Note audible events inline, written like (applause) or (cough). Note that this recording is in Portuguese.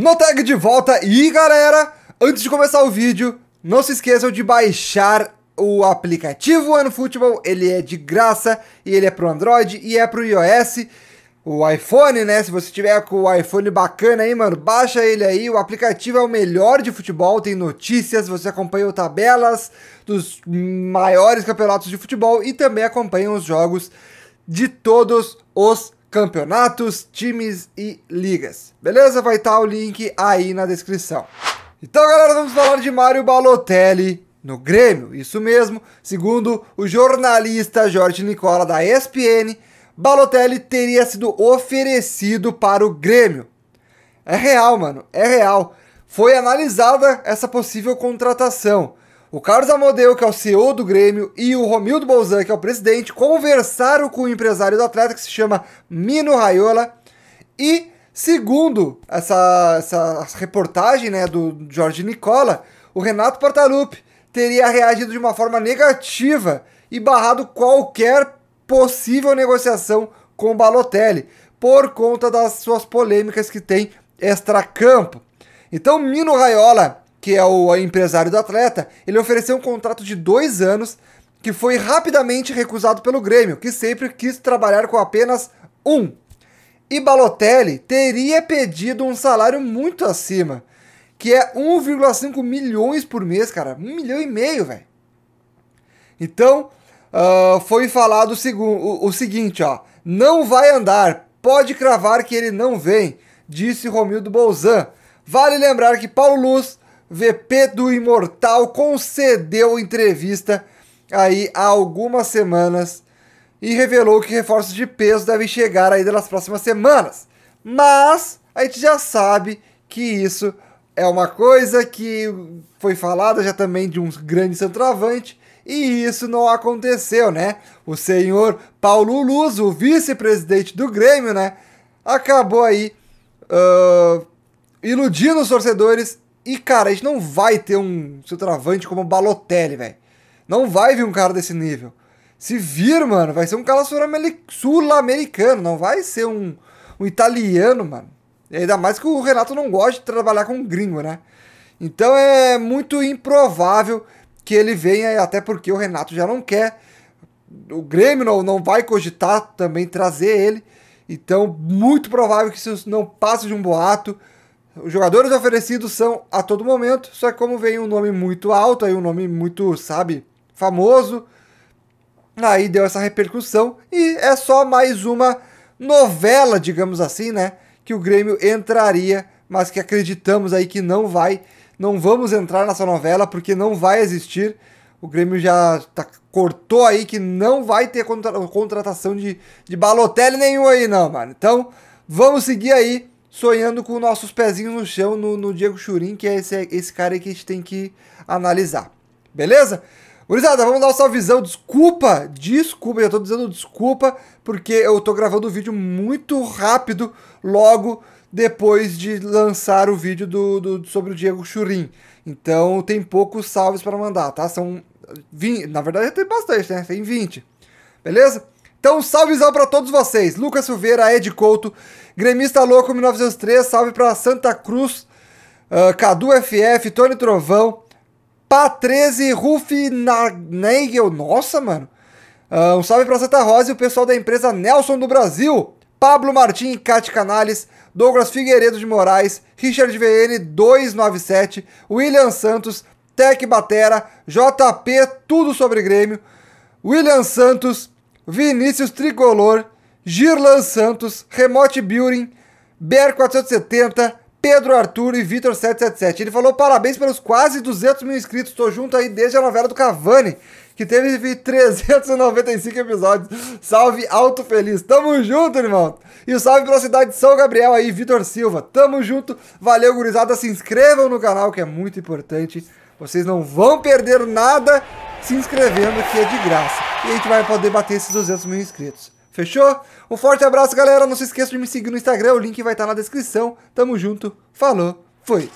No tag de volta e galera, antes de começar o vídeo, não se esqueçam de baixar o aplicativo OneFootball, ele é de graça e ele é pro Android e é pro iOS. O iPhone, né? Se você tiver com o iPhone bacana aí, mano, baixa ele aí. O aplicativo é o melhor de futebol, tem notícias, você acompanha o tabelas dos maiores campeonatos de futebol e também acompanha os jogos de todos os campeonatos, times e ligas. Beleza? Vai estar tá o link aí na descrição. Então, galera, vamos falar de Mário Balotelli no Grêmio. Isso mesmo, segundo o jornalista Jorge Nicola da ESPN, Balotelli teria sido oferecido para o Grêmio. É real, mano, é real. Foi analisada essa possível contratação o Carlos Amodeu, que é o CEO do Grêmio, e o Romildo Bolzan, que é o presidente, conversaram com o empresário do atleta, que se chama Mino Raiola, e, segundo essa, essa reportagem né, do Jorge Nicola, o Renato Portaluppi teria reagido de uma forma negativa e barrado qualquer possível negociação com o Balotelli, por conta das suas polêmicas que tem extra campo. Então, Mino Raiola que é o empresário do atleta, ele ofereceu um contrato de dois anos que foi rapidamente recusado pelo Grêmio, que sempre quis trabalhar com apenas um. E Balotelli teria pedido um salário muito acima, que é 1,5 milhões por mês, cara. Um milhão e meio, velho. Então, uh, foi falado o, o, o seguinte, ó. Não vai andar, pode cravar que ele não vem, disse Romildo Bolzan. Vale lembrar que Paulo Luz, VP do Imortal concedeu entrevista aí há algumas semanas e revelou que reforços de peso devem chegar aí nas próximas semanas. Mas a gente já sabe que isso é uma coisa que foi falada já também de um grande centroavante e isso não aconteceu, né? O senhor Paulo Luz, o vice-presidente do Grêmio, né? Acabou aí uh, iludindo os torcedores e, cara, a gente não vai ter um centroavante como o Balotelli, velho. Não vai vir um cara desse nível. Se vir, mano, vai ser um cara sul-americano, não vai ser um, um italiano, mano. E ainda mais que o Renato não gosta de trabalhar com um gringo, né? Então é muito improvável que ele venha, até porque o Renato já não quer. O Grêmio não, não vai cogitar também trazer ele. Então, muito provável que isso não passe de um boato. Os jogadores oferecidos são a todo momento, só que como vem um nome muito alto, aí um nome muito, sabe, famoso, aí deu essa repercussão e é só mais uma novela, digamos assim, né, que o Grêmio entraria, mas que acreditamos aí que não vai, não vamos entrar nessa novela porque não vai existir. O Grêmio já tá, cortou aí que não vai ter contra, contratação de, de Balotelli nenhum aí não, mano. Então, vamos seguir aí sonhando com nossos pezinhos no chão no, no Diego Churin, que é esse, esse cara aí que a gente tem que analisar. Beleza? Gurizada, vamos dar nossa visão. Desculpa, desculpa, já tô dizendo desculpa, porque eu tô gravando o vídeo muito rápido, logo depois de lançar o vídeo do, do sobre o Diego Churin. Então tem poucos salves para mandar, tá? São 20, na verdade tem bastante, né? Tem 20. Beleza? Então, salvezão para todos vocês. Lucas Silveira, Ed Couto, Gremista Louco 1903, salve para Santa Cruz, uh, Cadu FF, Tony Trovão, Pá 13, Rufi Nagel, nossa, mano. Uh, um salve para Santa Rosa e o pessoal da empresa Nelson do Brasil. Pablo Martim, Cate Canales, Douglas Figueiredo de Moraes, Richard VN 297, William Santos, Tec Batera, JP, tudo sobre Grêmio, William Santos, Vinícius Tricolor, Girlan Santos, Remote Building, BR470, Pedro Arthur e Vitor 777. Ele falou parabéns pelos quase 200 mil inscritos. Tô junto aí desde a novela do Cavani, que teve 395 (laughs) episódios. Salve, Alto Feliz. Tamo junto, irmão. E o salve pela cidade de São Gabriel aí, Vitor Silva. Tamo junto. Valeu, gurizada. Se inscrevam no canal, que é muito importante. Vocês não vão perder nada se inscrevendo, que é de graça. E a gente vai poder bater esses 200 mil inscritos. Fechou? Um forte abraço, galera. Não se esqueça de me seguir no Instagram. O link vai estar na descrição. Tamo junto. Falou. Fui.